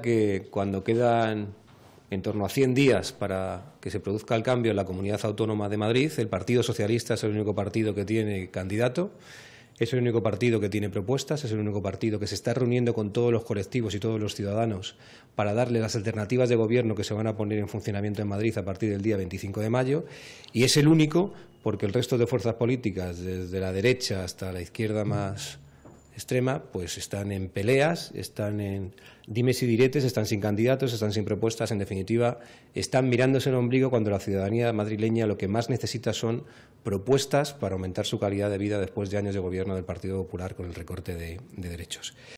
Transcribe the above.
que cuando quedan en torno a 100 días para que se produzca el cambio en la Comunidad Autónoma de Madrid, el Partido Socialista es el único partido que tiene candidato, es el único partido que tiene propuestas, es el único partido que se está reuniendo con todos los colectivos y todos los ciudadanos para darle las alternativas de gobierno que se van a poner en funcionamiento en Madrid a partir del día 25 de mayo y es el único porque el resto de fuerzas políticas, desde la derecha hasta la izquierda más extrema, pues están en peleas, están en dimes y diretes, están sin candidatos, están sin propuestas, en definitiva, están mirándose el ombligo cuando la ciudadanía madrileña lo que más necesita son propuestas para aumentar su calidad de vida después de años de gobierno del Partido Popular con el recorte de, de derechos.